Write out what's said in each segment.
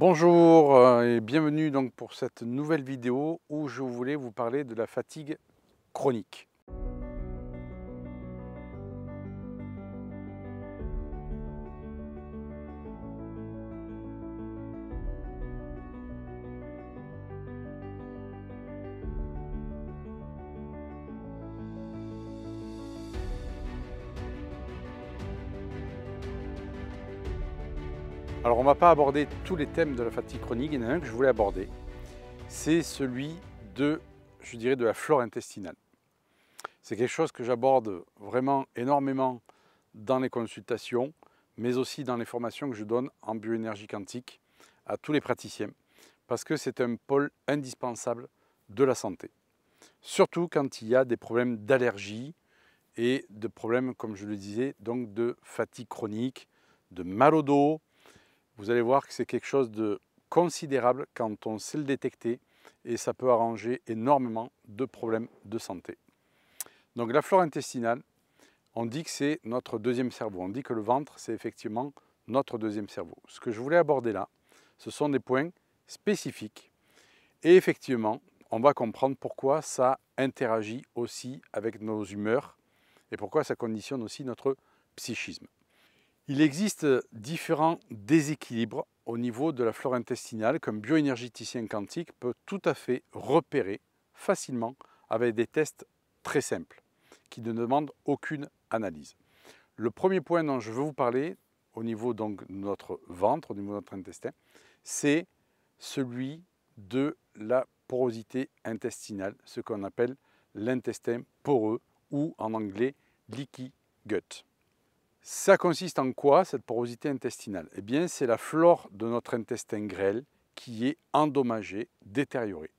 Bonjour euh, et bienvenue donc pour cette nouvelle vidéo où je voulais vous parler de la fatigue chronique. on ne va pas aborder tous les thèmes de la fatigue chronique, il y en a un que je voulais aborder, c'est celui de, je dirais, de la flore intestinale. C'est quelque chose que j'aborde vraiment énormément dans les consultations, mais aussi dans les formations que je donne en bioénergie quantique à tous les praticiens, parce que c'est un pôle indispensable de la santé. Surtout quand il y a des problèmes d'allergie et de problèmes, comme je le disais, donc de fatigue chronique, de mal au dos, vous allez voir que c'est quelque chose de considérable quand on sait le détecter et ça peut arranger énormément de problèmes de santé. Donc la flore intestinale, on dit que c'est notre deuxième cerveau. On dit que le ventre, c'est effectivement notre deuxième cerveau. Ce que je voulais aborder là, ce sont des points spécifiques. Et effectivement, on va comprendre pourquoi ça interagit aussi avec nos humeurs et pourquoi ça conditionne aussi notre psychisme. Il existe euh, différents déséquilibres au niveau de la flore intestinale qu'un bioénergéticien quantique peut tout à fait repérer facilement avec des tests très simples qui ne demandent aucune analyse. Le premier point dont je veux vous parler au niveau donc de notre ventre, au niveau de notre intestin, c'est celui de la porosité intestinale, ce qu'on appelle l'intestin poreux ou en anglais leaky gut. Ça consiste en quoi cette porosité intestinale Eh bien, c'est la flore de notre intestin grêle qui est endommagée, détériorée.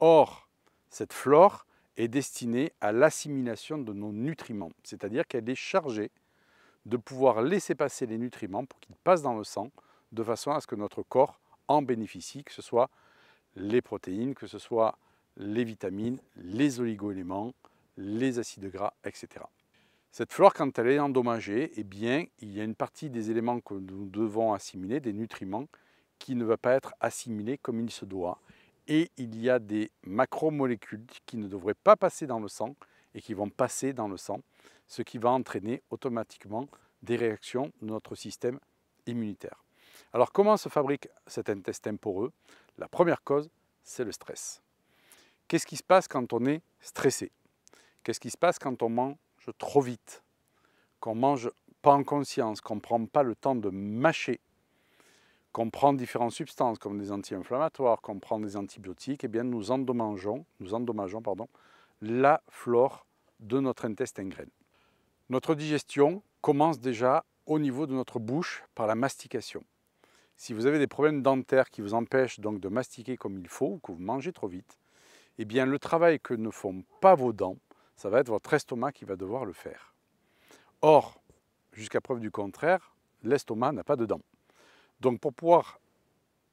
Or, cette flore est destinée à l'assimilation de nos nutriments, c'est-à-dire qu'elle est chargée de pouvoir laisser passer les nutriments pour qu'ils passent dans le sang, de façon à ce que notre corps en bénéficie, que ce soit les protéines, que ce soit les vitamines, les oligoéléments, les acides gras, etc. Cette flore, quand elle est endommagée, eh bien, il y a une partie des éléments que nous devons assimiler, des nutriments, qui ne va pas être assimilés comme il se doit. Et il y a des macromolécules qui ne devraient pas passer dans le sang et qui vont passer dans le sang, ce qui va entraîner automatiquement des réactions de notre système immunitaire. Alors comment se fabrique cet intestin poreux La première cause, c'est le stress. Qu'est-ce qui se passe quand on est stressé Qu'est-ce qui se passe quand on trop vite, qu'on mange pas en conscience, qu'on ne prend pas le temps de mâcher, qu'on prend différentes substances comme des anti-inflammatoires, qu'on prend des antibiotiques, eh bien nous endommageons, nous endommageons pardon, la flore de notre intestin grêle. Notre digestion commence déjà au niveau de notre bouche par la mastication. Si vous avez des problèmes dentaires qui vous empêchent donc de mastiquer comme il faut ou que vous mangez trop vite, eh bien le travail que ne font pas vos dents ça va être votre estomac qui va devoir le faire. Or, jusqu'à preuve du contraire, l'estomac n'a pas de dents. Donc pour pouvoir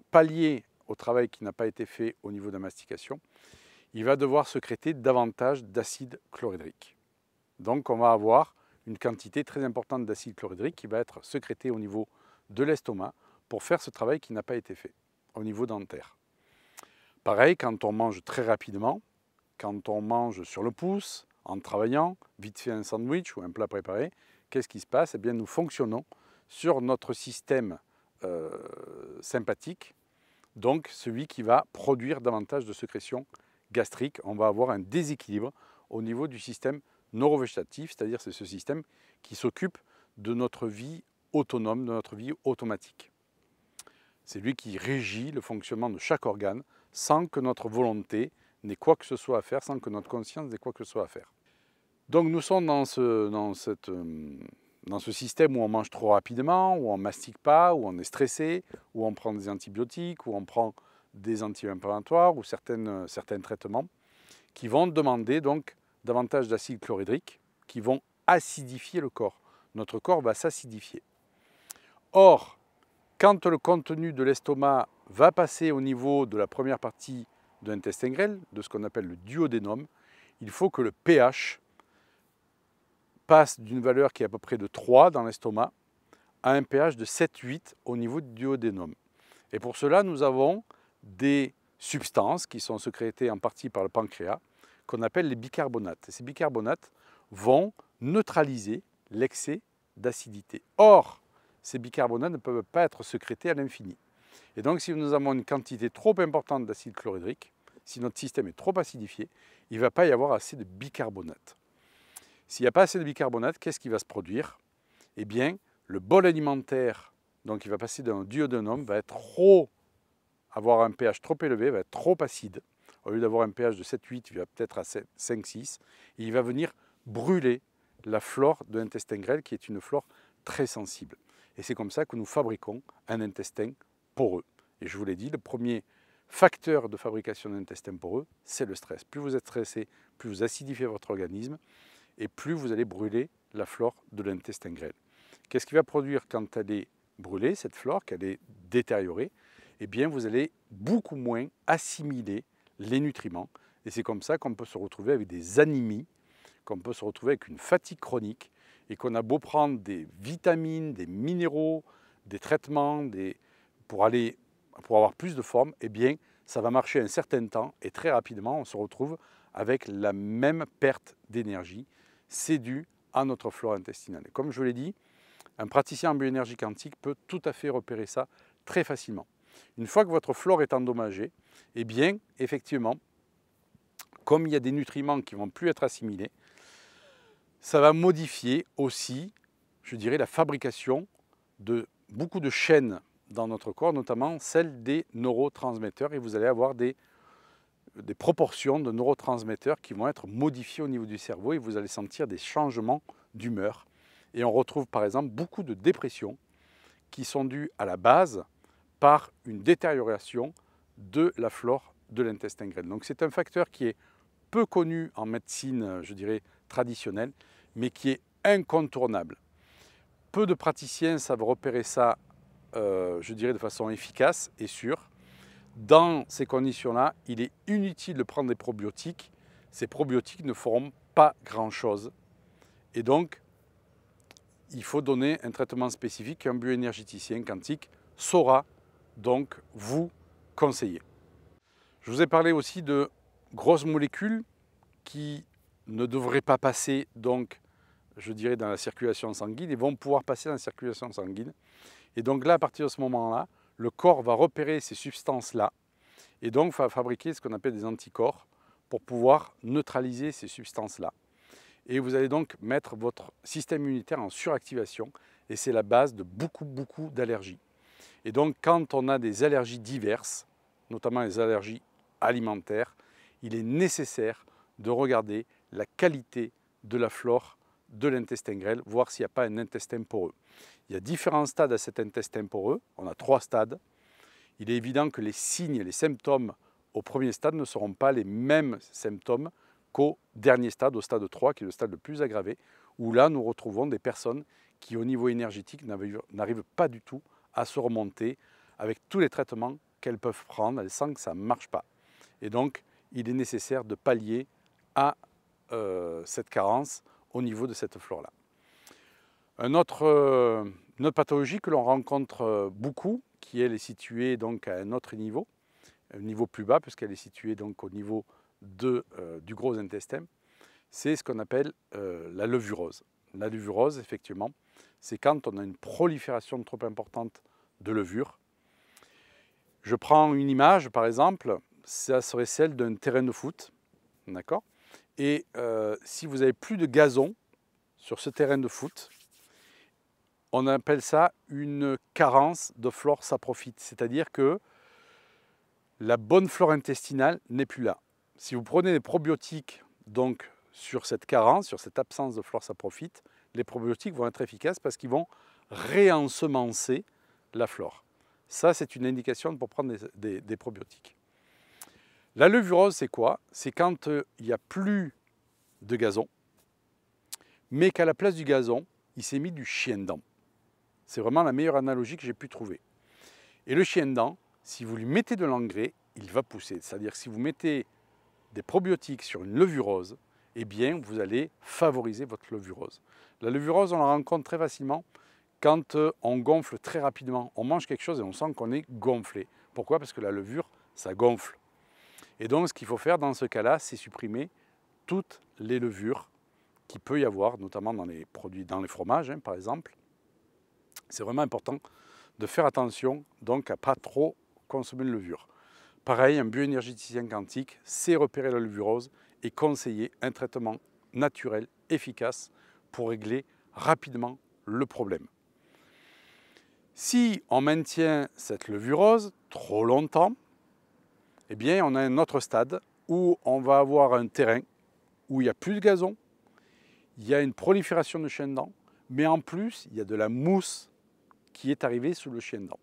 pallier au travail qui n'a pas été fait au niveau de la mastication, il va devoir sécréter davantage d'acide chlorhydrique. Donc on va avoir une quantité très importante d'acide chlorhydrique qui va être sécrétée au niveau de l'estomac pour faire ce travail qui n'a pas été fait au niveau dentaire. Pareil, quand on mange très rapidement, quand on mange sur le pouce, en travaillant, vite fait un sandwich ou un plat préparé, qu'est-ce qui se passe Eh bien, nous fonctionnons sur notre système euh, sympathique, donc celui qui va produire davantage de sécrétions gastriques. On va avoir un déséquilibre au niveau du système neurovégétatif, c'est-à-dire c'est ce système qui s'occupe de notre vie autonome, de notre vie automatique. C'est lui qui régit le fonctionnement de chaque organe sans que notre volonté n'ait quoi que ce soit à faire, sans que notre conscience n'ait quoi que ce soit à faire. Donc nous sommes dans ce, dans, cette, euh, dans ce système où on mange trop rapidement, où on mastique pas, où on est stressé, où on prend des antibiotiques, où on prend des anti-inflammatoires ou certaines, euh, certains traitements qui vont demander donc davantage d'acide chlorhydrique, qui vont acidifier le corps. Notre corps va s'acidifier. Or, quand le contenu de l'estomac va passer au niveau de la première partie d'un grêle, de ce qu'on appelle le duodénome, il faut que le pH passe d'une valeur qui est à peu près de 3 dans l'estomac à un pH de 7-8 au niveau du duodénome. Et pour cela, nous avons des substances qui sont sécrétées en partie par le pancréas, qu'on appelle les bicarbonates. ces bicarbonates vont neutraliser l'excès d'acidité. Or, ces bicarbonates ne peuvent pas être sécrétés à l'infini. Et donc si nous avons une quantité trop importante d'acide chlorhydrique, si notre système est trop acidifié, il ne va pas y avoir assez de bicarbonate. S'il n'y a pas assez de bicarbonate, qu'est-ce qui va se produire Eh bien, le bol alimentaire, donc il va passer d'un duodénum, va être trop, avoir un pH trop élevé, va être trop acide. Au lieu d'avoir un pH de 7-8, il va peut-être à 5-6. il va venir brûler la flore de l'intestin grêle, qui est une flore très sensible. Et c'est comme ça que nous fabriquons un intestin poreux. Et je vous l'ai dit, le premier facteur de fabrication d'un intestin poreux, c'est le stress. Plus vous êtes stressé, plus vous acidifiez votre organisme et plus vous allez brûler la flore de l'intestin grêle. Qu'est-ce qui va produire quand elle est brûlée, cette flore, qu'elle est détériorée Eh bien, vous allez beaucoup moins assimiler les nutriments. Et c'est comme ça qu'on peut se retrouver avec des anémies, qu'on peut se retrouver avec une fatigue chronique et qu'on a beau prendre des vitamines, des minéraux, des traitements, des, pour, aller, pour avoir plus de forme, eh bien, ça va marcher un certain temps et très rapidement, on se retrouve avec la même perte d'énergie. C'est dû à notre flore intestinale. Et comme je vous l'ai dit, un praticien en bioénergie quantique peut tout à fait repérer ça très facilement. Une fois que votre flore est endommagée, eh bien, effectivement, comme il y a des nutriments qui ne vont plus être assimilés, ça va modifier aussi, je dirais, la fabrication de beaucoup de chaînes dans notre corps, notamment celle des neurotransmetteurs, et vous allez avoir des, des proportions de neurotransmetteurs qui vont être modifiées au niveau du cerveau, et vous allez sentir des changements d'humeur. Et on retrouve par exemple beaucoup de dépressions qui sont dues à la base par une détérioration de la flore de l'intestin grêle. Donc c'est un facteur qui est peu connu en médecine, je dirais, traditionnelle, mais qui est incontournable. Peu de praticiens savent repérer ça euh, je dirais, de façon efficace et sûre. Dans ces conditions-là, il est inutile de prendre des probiotiques. Ces probiotiques ne feront pas grand-chose. Et donc, il faut donner un traitement spécifique qu'un bioénergéticien quantique saura donc vous conseiller. Je vous ai parlé aussi de grosses molécules qui ne devraient pas passer donc je dirais dans la circulation sanguine et vont pouvoir passer dans la circulation sanguine. Et donc là, à partir de ce moment-là, le corps va repérer ces substances-là et donc va fabriquer ce qu'on appelle des anticorps pour pouvoir neutraliser ces substances-là. Et vous allez donc mettre votre système immunitaire en suractivation et c'est la base de beaucoup, beaucoup d'allergies. Et donc quand on a des allergies diverses, notamment les allergies alimentaires, il est nécessaire de regarder la qualité de la flore de l'intestin grêle, voir s'il n'y a pas un intestin poreux. Il y a différents stades à cet intestin poreux. On a trois stades. Il est évident que les signes, les symptômes au premier stade ne seront pas les mêmes symptômes qu'au dernier stade, au stade 3, qui est le stade le plus aggravé, où là nous retrouvons des personnes qui au niveau énergétique n'arrivent pas du tout à se remonter avec tous les traitements qu'elles peuvent prendre, elles sentent que ça ne marche pas. Et donc il est nécessaire de pallier à euh, cette carence au niveau de cette flore-là. Euh, une autre pathologie que l'on rencontre euh, beaucoup, qui est située donc à un autre niveau, un niveau plus bas, puisqu'elle est située donc au niveau euh, du gros intestin, c'est ce qu'on appelle la levurose. La levurose, effectivement, c'est quand on a une prolifération trop importante de levure. Je prends une image, par exemple, ça serait celle d'un terrain de foot, d'accord Et si vous avez plus de gazon sur ce terrain de foot, on appelle ça une carence de flore saprophyte, c'est-à-dire que la bonne flore intestinale n'est plus là. Si vous prenez des probiotiques donc sur cette carence, sur cette absence de flore saprophyte, les probiotiques vont être efficaces parce qu'ils vont réensemencer la flore. Ça, c'est une indication pour prendre des, probiotiques. La levurose, c'est quoi C'est quand euh, il n'y a plus de gazon, mais qu'à la place du gazon, il s'est mis du chien-dent. C'est vraiment la meilleure analogie que j'ai pu trouver. Et le chien dent, si vous lui mettez de l'engrais, il va pousser. C'est-à-dire si vous mettez des probiotiques sur une levurose, eh bien, vous allez favoriser votre levurose. La levurose, on la rencontre très facilement quand euh, on gonfle très rapidement. On mange quelque chose et on sent qu'on est gonflé. Pourquoi Parce que la levure, ça gonfle. Et donc, ce qu'il faut faire dans ce cas-là, c'est supprimer toutes les levures qu'il peut y avoir, notamment dans les produits, dans les fromages, hein, par exemple, c'est vraiment important de faire attention donc à pas trop consommer de levure. Pareil, un bioénergéticien quantique sait repérer la levurose et conseiller un traitement naturel efficace pour régler rapidement le problème. Si on maintient cette levurose trop longtemps, eh bien on a un autre stade où on va avoir un terrain où il n'y a plus de gazon, il y a une prolifération de chaînes dents, mais en plus, il y a de la mousse qui est arrivée sous le chien dent.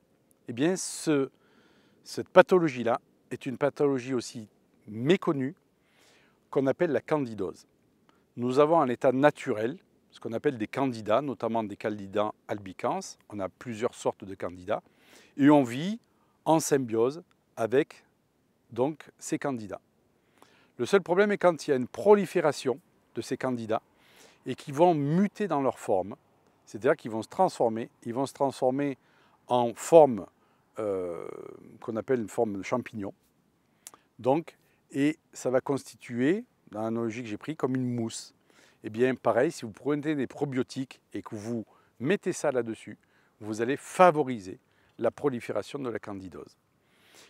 Eh bien, cette pathologie-là est une pathologie aussi méconnue qu'on appelle la candidose. Nous avons un état naturel ce qu'on appelle des candidats, notamment des candidats albicans. On a plusieurs sortes de candidats et on vit en symbiose avec donc ces candidats. Le seul problème est quand il y a une prolifération de ces candidats, et qui vont muter dans leur forme, c'est-à-dire qu'ils vont se transformer, ils vont se transformer en forme euh, qu'on appelle une forme de champignon. Donc, et ça va constituer, dans l'analogie que j'ai pris, comme une mousse. Et eh bien pareil, si vous prenez des probiotiques et que vous mettez ça là-dessus, vous allez favoriser la prolifération de la candidose.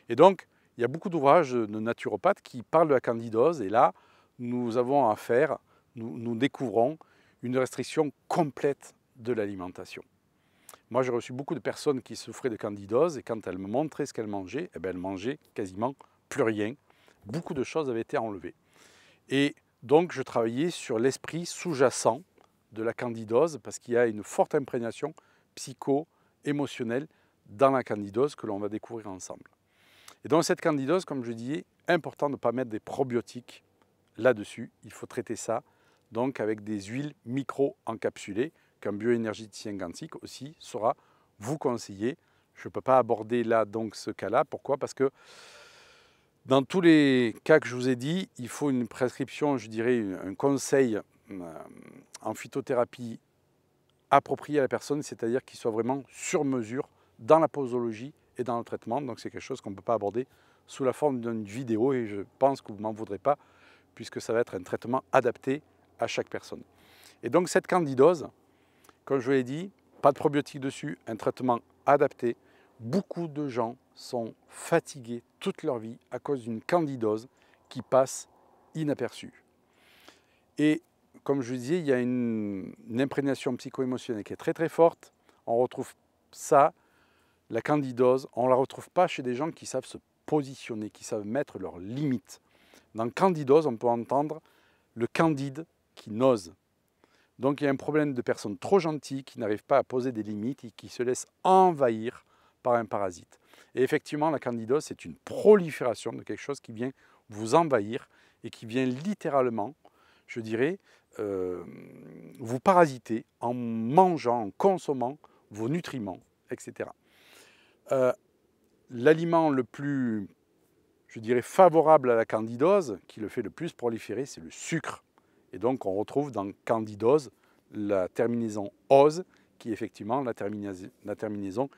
Et donc, il y a beaucoup d'ouvrages de naturopathes qui parlent de la candidose, et là, nous avons affaire nous, découvrons une restriction complète de l'alimentation. Moi, j'ai reçu beaucoup de personnes qui souffraient de candidose et quand elles me montraient ce qu'elles mangeaient, eh ben, elles mangeaient quasiment plus rien. Beaucoup de choses avaient été enlevées. Et donc, je travaillais sur l'esprit sous-jacent de la candidose parce qu'il y a une forte imprégnation psycho-émotionnelle dans la candidose que l'on va découvrir ensemble. Et donc, cette candidose, comme je disais, important de ne pas mettre des probiotiques là-dessus. Il faut traiter ça donc avec des huiles micro-encapsulées qu'un bioénergéticien quantique aussi sera vous conseiller. Je ne peux pas aborder là donc ce cas-là. Pourquoi Parce que dans tous les cas que je vous ai dit, il faut une prescription, je dirais, un conseil euh, en phytothérapie approprié à la personne, c'est-à-dire qu'il soit vraiment sur mesure dans la posologie et dans le traitement. Donc c'est quelque chose qu'on ne peut pas aborder sous la forme d'une vidéo et je pense que vous ne m'en voudrez pas puisque ça va être un traitement adapté à chaque personne. Et donc cette candidose, comme je l'ai dit, pas de probiotique dessus, un traitement adapté. Beaucoup de gens sont fatigués toute leur vie à cause d'une candidose qui passe inaperçue. Et comme je disais, il y a une, imprégnation psycho-émotionnelle qui est très très forte. On retrouve ça, la candidose, on la retrouve pas chez des gens qui savent se positionner, qui savent mettre leurs limites. Dans candidose, on peut entendre le candide qui n'osent. Donc il y a un problème de personnes trop gentilles qui n'arrivent pas à poser des limites et qui se laissent envahir par un parasite. Et effectivement, la candidose, c'est une prolifération de quelque chose qui vient vous envahir et qui vient littéralement, je dirais, euh, vous parasiter en mangeant, en consommant vos nutriments, etc. Euh, l'aliment le plus, je dirais, favorable à la candidose, qui le fait le plus proliférer, c'est le sucre. Et donc on retrouve dans candidose la terminaison ose, qui est effectivement la terminaison,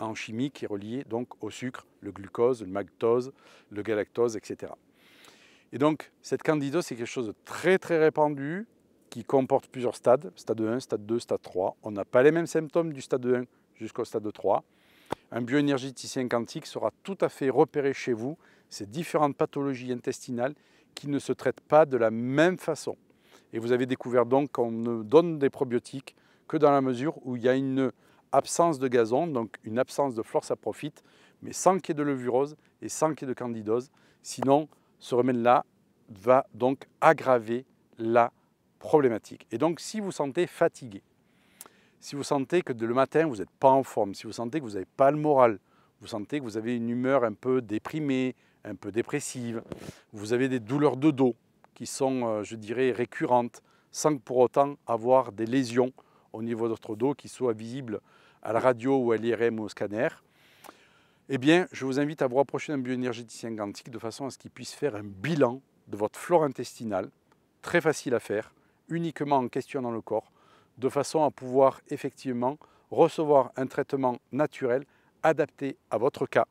en chimie qui est reliée donc au sucre, le glucose, le maltose, le galactose, etc. Et donc cette candidose, c'est quelque chose de très très répandu qui comporte plusieurs stades, stade 1, stade 2, stade 3. On n'a pas les mêmes symptômes du stade 1 jusqu'au stade 3. Un bioénergéticien quantique sera tout à fait repéré chez vous ces différentes pathologies intestinales qui ne se traitent pas de la même façon. Et vous avez découvert donc qu'on ne donne des probiotiques que dans la mesure où il y a une absence de gazon, donc une absence de flore profite, mais sans qu'il y ait de levurose et sans qu'il y ait de candidose. Sinon, ce remède-là va donc aggraver la problématique. Et donc, si vous sentez fatigué, si vous sentez que le matin, vous n'êtes pas en forme, si vous sentez que vous n'avez pas le moral, vous sentez que vous avez une humeur un peu déprimée, un peu dépressive, vous avez des douleurs de dos qui sont, euh, je dirais, récurrentes, sans pour autant avoir des lésions au niveau de votre dos qui soient visibles à la radio ou à l'IRM ou au scanner, eh bien, je vous invite à vous rapprocher d'un bioénergéticien quantique de façon à ce qu'il puisse faire un bilan de votre flore intestinale, très facile à faire, uniquement en questionnant le corps, de façon à pouvoir effectivement recevoir un traitement naturel adapté à votre cas,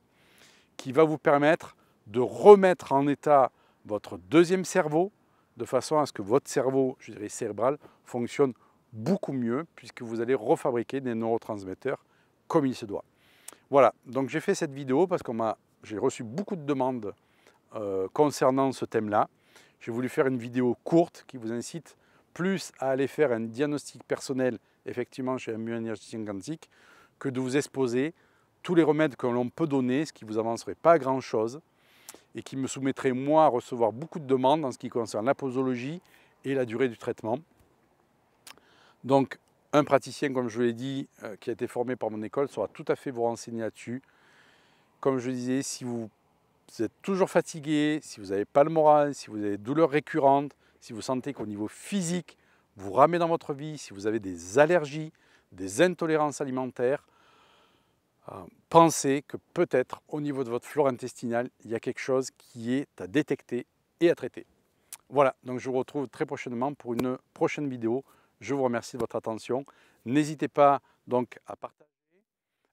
qui va vous permettre de remettre en état votre deuxième cerveau, de façon à ce que votre cerveau, je dirais cérébral, fonctionne beaucoup mieux, puisque vous allez refabriquer des neurotransmetteurs comme il se doit. Voilà, donc j'ai fait cette vidéo parce que j'ai reçu beaucoup de demandes euh, concernant ce thème-là. J'ai voulu faire une vidéo courte qui vous incite plus à aller faire un diagnostic personnel, effectivement, chez un bioénergéticien quantique, que de vous exposer tous les remèdes que l'on peut donner, ce qui ne vous avancerait pas grand-chose, et qui me soumettrait moi à recevoir beaucoup de demandes en ce qui concerne la posologie et la durée du traitement. Donc un praticien, comme je l'ai dit, euh, qui a été formé par mon école, sera tout à fait vous renseigner là-dessus. Comme je disais, si vous êtes toujours fatigué, si vous n'avez pas le moral, si vous avez des douleurs récurrentes, si vous sentez qu'au niveau physique, vous ramez dans votre vie, si vous avez des allergies, des intolérances alimentaires, euh, pensez que peut-être au niveau de votre flore intestinale, il y a quelque chose qui est à détecter et à traiter. Voilà, donc je vous retrouve très prochainement pour une prochaine vidéo. Je vous remercie de votre attention. N'hésitez pas donc à partager,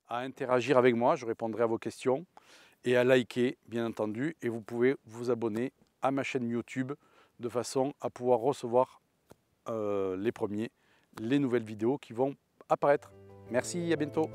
à interagir avec moi, je répondrai à vos questions et à liker bien entendu et vous pouvez vous abonner à ma chaîne YouTube de façon à pouvoir recevoir euh, les premiers les nouvelles vidéos qui vont apparaître. Merci, à bientôt.